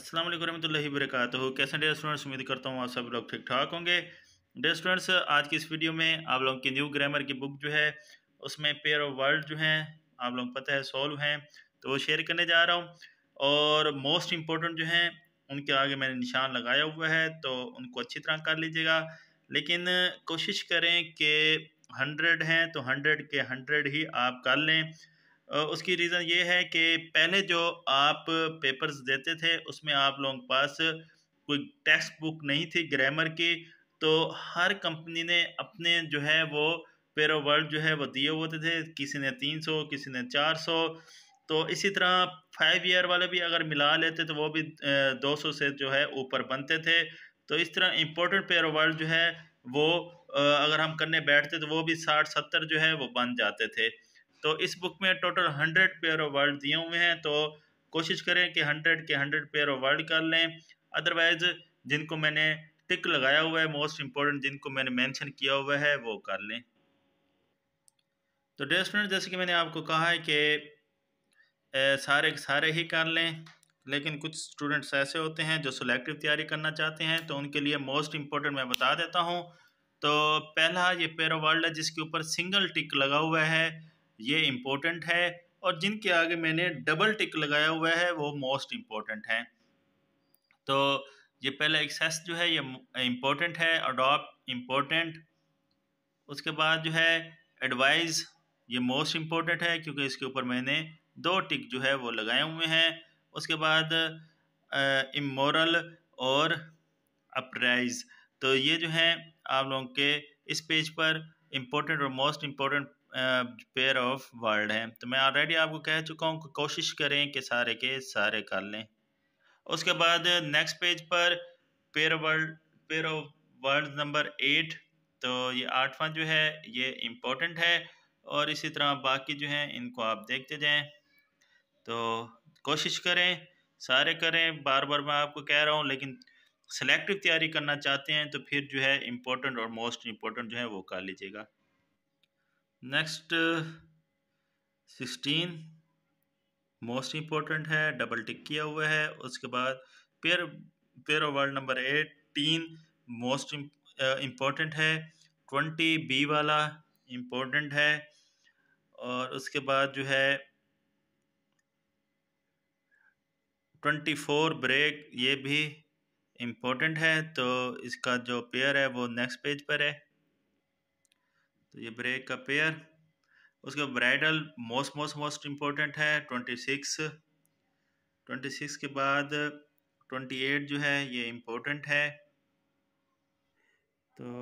अस्सलाम वालेकुम रहमतुल्लाहि कैसे डे स्टूडेंट्स उम्मीद करता हूँ आप सब लोग ठीक ठाक होंगे डे स्टूडेंट्स आज की इस वीडियो में आप लोगों की न्यू ग्रामर की बुक जो है उसमें पेयर ऑफ वर्ड जो हैं आप लोग पता है सॉल्व हैं तो वो शेयर करने जा रहा हूँ और मोस्ट इम्पोर्टेंट जो हैं उनके आगे मैंने निशान लगाया हुआ है तो उनको अच्छी तरह कर लीजिएगा लेकिन कोशिश करें कि हंड्रेड हैं तो हंड्रेड के हंड्रेड ही आप कर लें उसकी रीज़न ये है कि पहले जो आप पेपर्स देते थे उसमें आप लोगों के पास कोई टेक्स्ट बुक नहीं थी ग्रामर की तो हर कंपनी ने अपने जो है वो पेरो वर्ड जो है वो दिए होते थे किसी ने तीन सौ किसी ने चार सौ तो इसी तरह फाइव ईयर वाले भी अगर मिला लेते तो वो भी दो सौ से जो है ऊपर बनते थे तो इस तरह इम्पोर्टेंट पेरो वर्ड जो है वो अगर हम करने बैठते तो वो भी साठ सत्तर जो है वो बन जाते थे तो इस बुक में total hundred pair of word दिए हुए हैं तो कोशिश करें कि हंड्रेड के हंड्रेड पेयर ऑफ वर्ड कर लें अदरवाइज़ जिनको मैंने टिक लगाया हुआ है मोस्ट इम्पोर्टेंट जिनको मैंने मेंशन किया हुआ है वो कर लें तो डे स्टूडेंट जैसे कि मैंने आपको कहा है कि ए, सारे सारे ही कर लें लेकिन कुछ स्टूडेंट्स ऐसे होते हैं जो सिलेक्टिव तैयारी करना चाहते हैं तो उनके लिए मोस्ट इम्पोर्टेंट मैं बता देता हूँ तो पहला ये वर्ल्ड है जिसके ऊपर सिंगल टिक लगा हुआ है ये इम्पोर्टेंट है और जिनके आगे मैंने डबल टिक लगाया हुआ है वो मोस्ट इम्पोर्टेंट हैं तो ये पहला एक्सेस जो है ये इम्पोर्टेंट है अडॉप्ट इम्पोर्टेंट उसके बाद जो है एडवाइज़ ये मोस्ट इम्पोर्टेंट है क्योंकि इसके ऊपर मैंने दो टिक जो है वो लगाए हुए हैं उसके बाद इमोरल और अपराइज तो ये जो है आप लोगों के इस पेज पर इम्पोर्टेंट और most important pair of word हैं तो मैं ऑलरेडी आपको कह चुका हूँ कोशिश करें कि सारे के सारे कर लें उसके बाद नेक्स्ट पेज पर pair word pair of word number eight तो ये आठवां जो है ये इम्पोर्टेंट है और इसी तरह बाकी जो हैं इनको आप देखते जाएं तो कोशिश करें सारे करें बार बार मैं आपको कह रहा हूँ लेकिन सेलेक्टिव तैयारी करना चाहते हैं तो फिर जो है इम्पोर्टेंट और मोस्ट इम्पोर्टेंट जो है वो कर लीजिएगा नेक्स्ट सिक्सटीन मोस्ट इम्पोर्टेंट है डबल टिक किया हुआ है उसके बाद pair pair of word number eighteen most important है ट्वेंटी बी वाला इम्पोर्टेंट है और उसके बाद जो है ट्वेंटी फोर ब्रेक ये भी इम्पोर्टेंट है तो इसका जो पेयर है वो नेक्स्ट पेज पर है तो ये ब्रेक का पेयर उसके bridal most most most important है ट्वेंटी सिक्स ट्वेंटी सिक्स के बाद ट्वेंटी एट जो है ये इम्पोर्टेंट है तो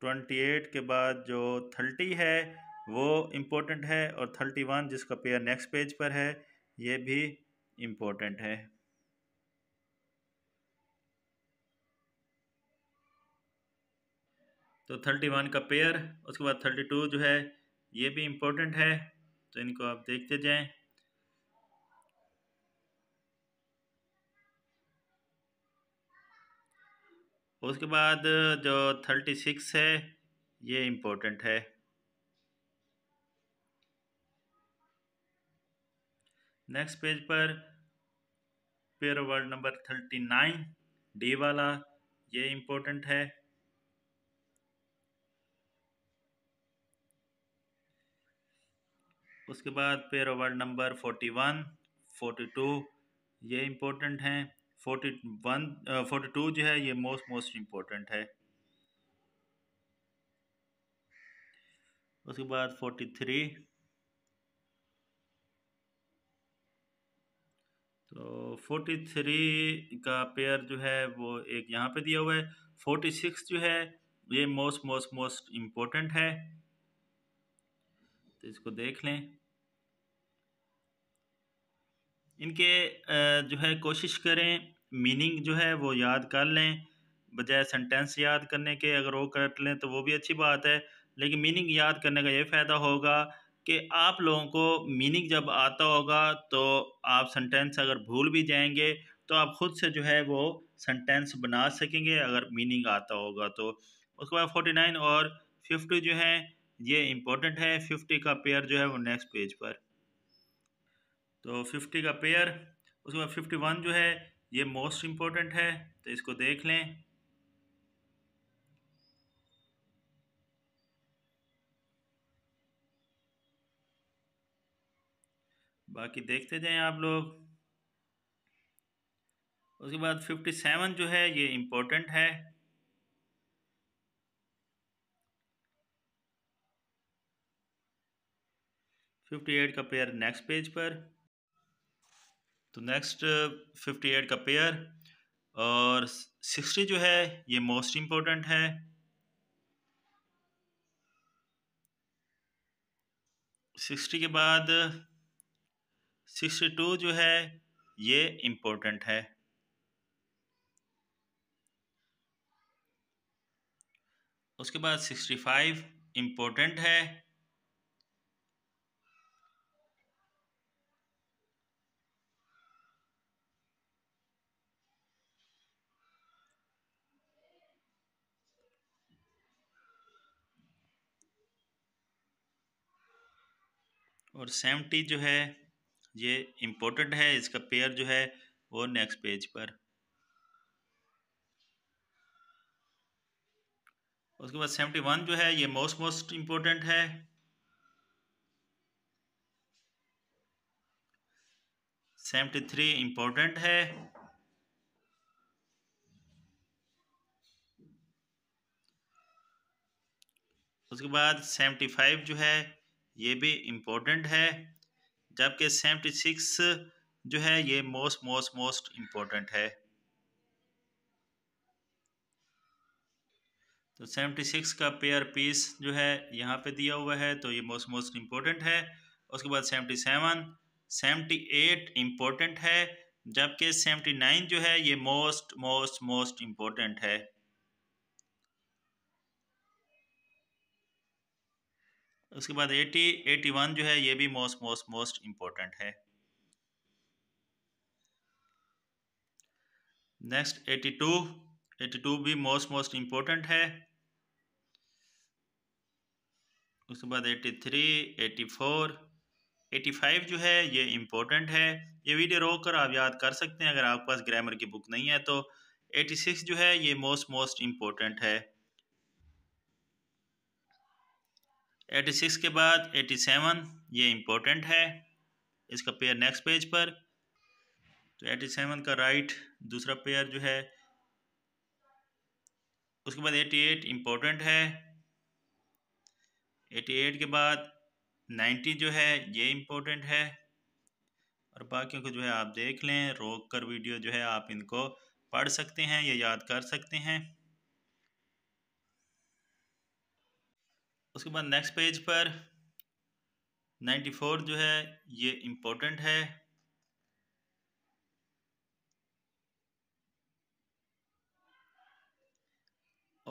ट्वेंटी एट के बाद जो थर्टी है वो इम्पोर्टेंट है और थर्टी वन जिसका पेयर नेक्स्ट पेज पर है ये भी इम्पोर्टेंट है तो थर्टी वन का पेयर उसके बाद थर्टी टू जो है ये भी इम्पोर्टेंट है तो इनको आप देखते जाएं उसके बाद जो थर्टी सिक्स है ये इम्पोर्टेंट है नेक्स्ट पेज पर pair word number thirty nine D वाला ये इम्पोर्टेंट है उसके बाद pair word number forty one forty two ये इम्पोर्टेंट हैं फोर्टी वन फोर्टी टू जो है ये मोस्ट मोस्ट इम्पोर्टेंट है उसके बाद फोर्टी थ्री तो फोर्टी थ्री का पेयर जो है वो एक यहाँ पे दिया हुआ है फोर्टी सिक्स जो है ये मोस्ट मोस्ट मोस्ट इम्पोर्टेंट है इसको देख लें इनके जो है कोशिश करें मीनिंग जो है वो याद कर लें बजाय सेंटेंस याद करने के अगर वो कर लें तो वो भी अच्छी बात है लेकिन मीनिंग याद करने का ये फ़ायदा होगा कि आप लोगों को मीनिंग जब आता होगा तो आप सेंटेंस अगर भूल भी जाएंगे तो आप ख़ुद से जो है वो सेंटेंस बना सकेंगे अगर मीनिंग आता होगा तो उसके बाद फोर्टी नाइन और फिफ्टी जो है ये इम्पोर्टेंट है फिफ्टी का पेयर जो है वो नेक्स्ट पेज पर तो फिफ्टी का पेयर उसके बाद फिफ्टी वन जो है ये मोस्ट इम्पोर्टेंट है तो इसको देख लें बाकी देखते जाएं आप लोग उसके बाद फिफ्टी सेवन जो है ये इम्पोर्टेंट है फिफ्टी एट का पेयर नेक्स्ट पेज पर तो नेक्स्ट फिफ्टी एट का पेयर और सिक्सटी जो है ये मोस्ट इम्पोर्टेंट है सिक्सटी के बाद सिक्सटी टू जो है ये इम्पोर्टेंट है उसके बाद सिक्सटी फाइव इम्पोर्टेंट है और सेवेंटी जो है ये इम्पोर्टेंट है इसका पेयर जो है वो नेक्स्ट पेज पर उसके बाद सेवेंटी वन जो है ये मोस्ट मोस्ट इम्पोर्टेंट है सेवेंटी थ्री इम्पोर्टेंट है उसके बाद सेवेंटी फाइव जो है ये भी इम्पोर्टेंट है जबकि सेवेंटी सिक्स जो है ये मोस्ट मोस्ट मोस्ट इम्पोर्टेंट है तो सेवेंटी सिक्स का पेयर पीस जो है यहाँ पे दिया हुआ है तो ये मोस्ट मोस्ट इम्पोर्टेंट है उसके बाद seventy seven seventy eight important है जबकि सेवेंटी नाइन जो है ये मोस्ट मोस्ट मोस्ट इम्पोर्टेंट है उसके बाद एटी एटी वन जो है ये भी मोस्ट मोस्ट मोस्ट इम्पोर्टेंट है next eighty two eighty two भी मोस्ट मोस्ट इम्पोर्टेंट है उसके बाद eighty three eighty four eighty five जो है ये इम्पोर्टेंट है ये वीडियो रोक कर आप याद कर सकते हैं अगर आपके पास ग्रामर की बुक नहीं है तो एटी सिक्स जो है ये मोस्ट मोस्ट इम्पोर्टेंट है एटी सिक्स के बाद एटी सेवन ये इम्पोर्टेंट है इसका पेयर नेक्स्ट पेज पर तो एटी सेवन का राइट दूसरा पेयर जो है उसके बाद एटी एट इम्पोर्टेंट है एटी एट के बाद नाइन्टी जो है ये इम्पोर्टेंट है और बाकियों को जो है आप देख लें रोक कर वीडियो जो है आप इनको पढ़ सकते हैं या याद कर सकते हैं उसके बाद नेक्स्ट पेज पर 94 जो है ये इम्पोर्टेंट है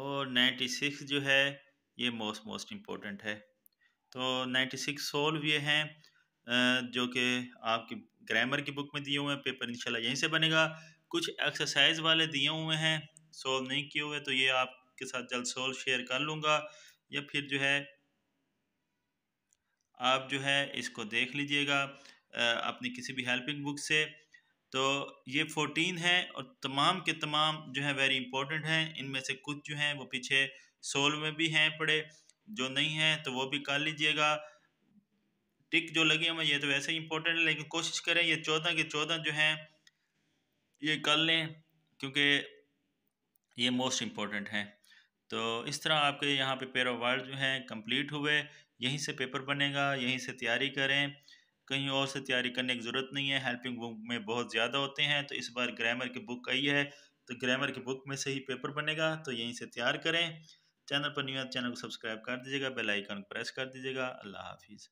और 96 जो है ये मोस्ट मोस्ट इम्पोर्टेंट है तो 96 सोल्व ये हैं जो कि आपकी ग्रामर की बुक में दिए हुए हैं पेपर इंशाल्लाह यहीं से बनेगा कुछ एक्सरसाइज वाले दिए हुए हैं सोल्व नहीं किए हुए तो ये आपके साथ जल्द सोल्व शेयर कर लूँगा या फिर जो है आप जो है इसको देख लीजिएगा अपनी किसी भी हेल्पिंग बुक से तो ये फोर्टीन है और तमाम के तमाम जो है वेरी इंपॉर्टेंट हैं इनमें से कुछ जो हैं वो पीछे सोल में भी हैं पड़े जो नहीं हैं तो वो भी कर लीजिएगा टिक जो लगे हमें ये तो वैसे ही इंपॉर्टेंट है लेकिन कोशिश करें ये चौदह के चौदह जो हैं ये कर लें क्योंकि ये मोस्ट इम्पॉर्टेंट हैं तो इस तरह आपके यहाँ पे ऑफ वर्ड जो हैं कंप्लीट हुए यहीं से पेपर बनेगा यहीं से तैयारी करें कहीं और से तैयारी करने की ज़रूरत नहीं है हेल्पिंग बुक में बहुत ज़्यादा होते हैं तो इस बार ग्रामर की बुक आई है तो ग्रामर की बुक में से ही पेपर बनेगा तो यहीं से तैयार करें चैनल पर न्यूज चैनल को सब्सक्राइब कर दीजिएगा बेलाइकन प्रेस कर दीजिएगा अल्लाह हाफिज़